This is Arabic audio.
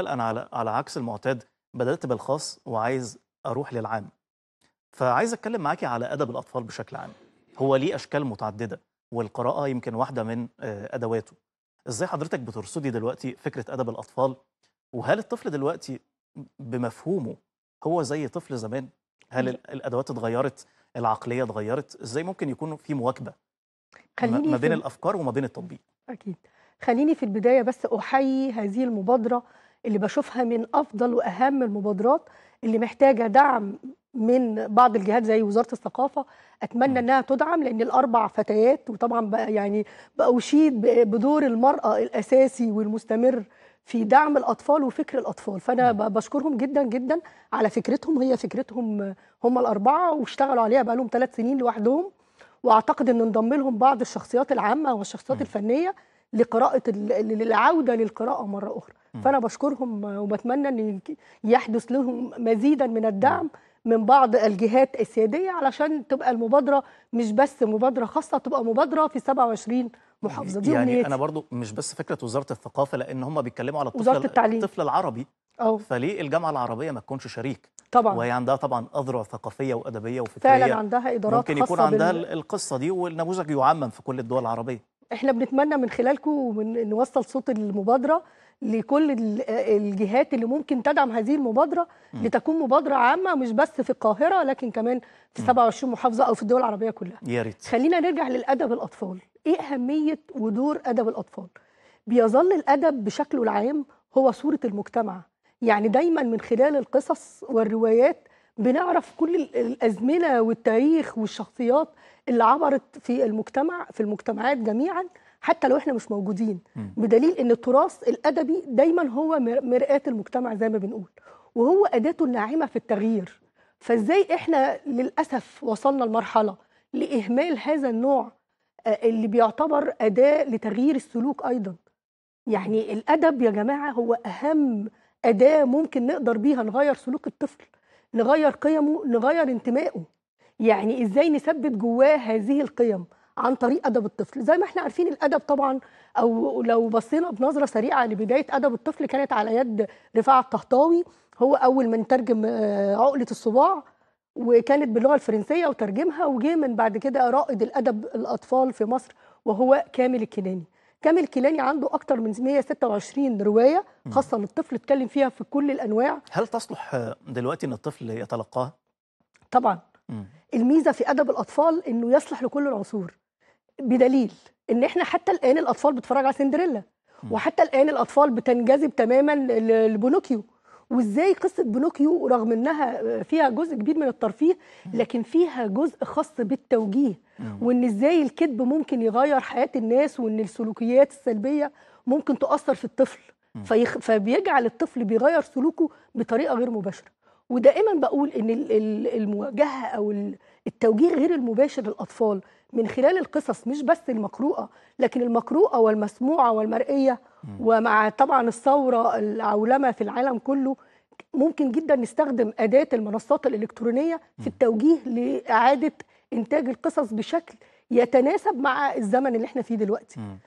انا على على عكس المعتاد بدأت بالخاص وعايز أروح للعام فعايز أتكلم معاكي على أدب الأطفال بشكل عام هو ليه أشكال متعددة والقراءة يمكن واحدة من آه، أدواته إزاي حضرتك بترصدي دلوقتي فكرة أدب الأطفال وهل الطفل دلوقتي بمفهومه هو زي طفل زمان هل الأدوات اتغيرت العقلية اتغيرت إزاي ممكن يكون في مواكبة ما بين الأفكار وما بين التطبيق أكيد خليني في البداية بس أحيي هذه المبادرة اللي بشوفها من افضل واهم المبادرات اللي محتاجه دعم من بعض الجهات زي وزاره الثقافه اتمنى انها تدعم لان الاربع فتيات وطبعا بقى يعني باشيد بدور المراه الاساسي والمستمر في دعم الاطفال وفكر الاطفال فانا بشكرهم جدا جدا على فكرتهم هي فكرتهم هم الاربعه واشتغلوا عليها بقى لهم ثلاث سنين لوحدهم واعتقد ان انضم لهم بعض الشخصيات العامه والشخصيات الفنيه لقراءه للعوده للقراءه مره اخرى فانا بشكرهم وبتمنى ان يحدث لهم مزيدا من الدعم من بعض الجهات السياديه علشان تبقى المبادره مش بس مبادره خاصه تبقى مبادره في 27 محافظه دي يعني انا برضو مش بس فكره وزاره الثقافه لان هم بيتكلموا على الطفل التعليم. الطفل العربي أو. فليه الجامعه العربيه ما تكونش شريك طبعا وهي عندها طبعا اذرع ثقافيه وادبيه وفكريه فعلا عندها ادارات ممكن يكون خاصة عندها بال... القصه دي والنموذج يعمم في كل الدول العربيه احنا بنتمنى من خلالكم ومن نوصل صوت المبادره لكل الجهات اللي ممكن تدعم هذه المبادره م. لتكون مبادره عامه مش بس في القاهره لكن كمان في 27 محافظه او في الدول العربيه كلها يا ريت خلينا نرجع للادب الاطفال ايه اهميه ودور ادب الاطفال بيظل الادب بشكله العام هو صوره المجتمع يعني دايما من خلال القصص والروايات بنعرف كل الازمنه والتاريخ والشخصيات اللي عبرت في المجتمع في المجتمعات جميعا حتى لو احنا مش موجودين بدليل ان التراث الادبي دايما هو مرآة المجتمع زي ما بنقول وهو اداته الناعمه في التغيير فازاي احنا للاسف وصلنا لمرحله لاهمال هذا النوع آه، اللي بيعتبر اداه لتغيير السلوك ايضا يعني الادب يا جماعه هو اهم اداه ممكن نقدر بيها نغير سلوك الطفل نغير قيمه نغير انتمائه يعني ازاي نثبت جواه هذه القيم عن طريق ادب الطفل زي ما احنا عارفين الادب طبعا او لو بصينا بنظره سريعه لبدايه ادب الطفل كانت على يد رفاعه الطهطاوي هو اول من ترجم آه، عقله الصباع وكانت باللغه الفرنسيه وترجمها وجه من بعد كده رائد الادب الاطفال في مصر وهو كامل الكناني كامل الكيلاني عنده اكتر من 126 روايه خاصه للطفل اتكلم فيها في كل الانواع هل تصلح دلوقتي ان الطفل يتلقاها طبعا الميزه في ادب الاطفال انه يصلح لكل العصور بدليل ان احنا حتى الان الاطفال بتتفرج على سندريلا وحتى الان الاطفال بتنجذب تماما لبنوكيو وازاي قصه بنوكيو رغم انها فيها جزء كبير من الترفيه لكن فيها جزء خاص بالتوجيه وان ازاي الكذب ممكن يغير حياه الناس وان السلوكيات السلبيه ممكن تؤثر في الطفل فبيجعل الطفل بيغير سلوكه بطريقه غير مباشره ودائما بقول ان المواجهه او التوجيه غير المباشر للاطفال من خلال القصص مش بس المقروءه لكن المقروءه والمسموعه والمرئيه ومع طبعا الثوره العولمه في العالم كله ممكن جدا نستخدم اداه المنصات الالكترونيه في التوجيه لاعاده انتاج القصص بشكل يتناسب مع الزمن اللي احنا فيه دلوقتي